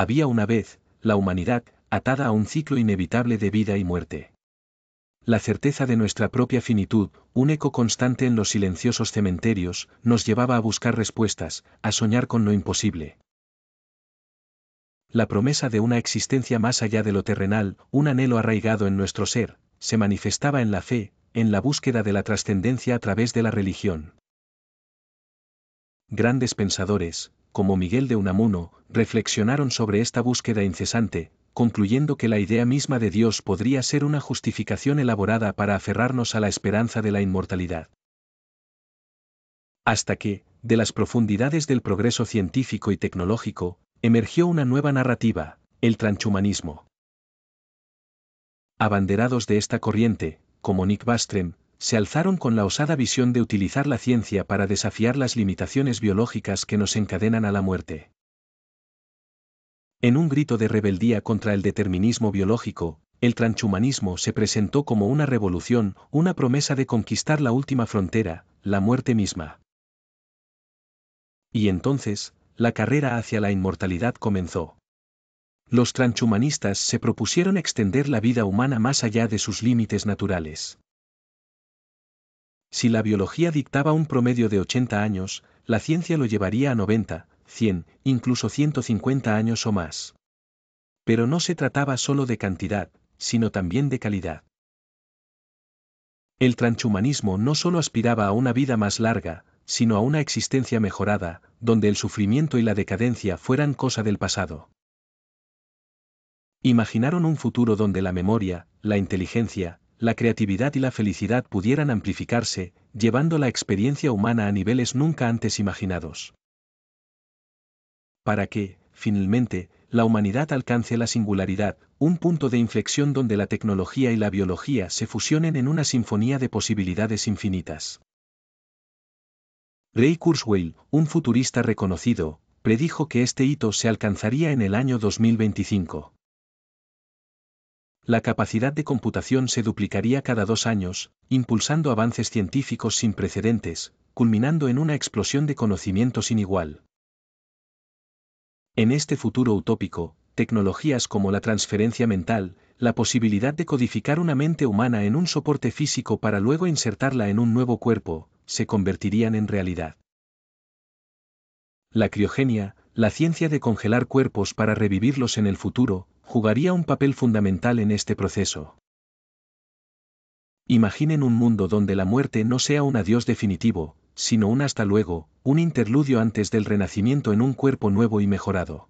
Había una vez, la humanidad, atada a un ciclo inevitable de vida y muerte. La certeza de nuestra propia finitud, un eco constante en los silenciosos cementerios, nos llevaba a buscar respuestas, a soñar con lo imposible. La promesa de una existencia más allá de lo terrenal, un anhelo arraigado en nuestro ser, se manifestaba en la fe, en la búsqueda de la trascendencia a través de la religión. Grandes pensadores, como Miguel de Unamuno, reflexionaron sobre esta búsqueda incesante, concluyendo que la idea misma de Dios podría ser una justificación elaborada para aferrarnos a la esperanza de la inmortalidad. Hasta que, de las profundidades del progreso científico y tecnológico, emergió una nueva narrativa, el transhumanismo. Abanderados de esta corriente, como Nick Bastrem, se alzaron con la osada visión de utilizar la ciencia para desafiar las limitaciones biológicas que nos encadenan a la muerte. En un grito de rebeldía contra el determinismo biológico, el transhumanismo se presentó como una revolución, una promesa de conquistar la última frontera, la muerte misma. Y entonces, la carrera hacia la inmortalidad comenzó. Los transhumanistas se propusieron extender la vida humana más allá de sus límites naturales. Si la biología dictaba un promedio de 80 años, la ciencia lo llevaría a 90, 100, incluso 150 años o más. Pero no se trataba solo de cantidad, sino también de calidad. El transhumanismo no solo aspiraba a una vida más larga, sino a una existencia mejorada, donde el sufrimiento y la decadencia fueran cosa del pasado. Imaginaron un futuro donde la memoria, la inteligencia, la creatividad y la felicidad pudieran amplificarse, llevando la experiencia humana a niveles nunca antes imaginados para que, finalmente, la humanidad alcance la singularidad, un punto de inflexión donde la tecnología y la biología se fusionen en una sinfonía de posibilidades infinitas. Ray Kurzweil, un futurista reconocido, predijo que este hito se alcanzaría en el año 2025. La capacidad de computación se duplicaría cada dos años, impulsando avances científicos sin precedentes, culminando en una explosión de conocimiento sin igual. En este futuro utópico, tecnologías como la transferencia mental, la posibilidad de codificar una mente humana en un soporte físico para luego insertarla en un nuevo cuerpo, se convertirían en realidad. La criogenia, la ciencia de congelar cuerpos para revivirlos en el futuro, jugaría un papel fundamental en este proceso. Imaginen un mundo donde la muerte no sea un adiós definitivo, sino un hasta luego, un interludio antes del renacimiento en un cuerpo nuevo y mejorado.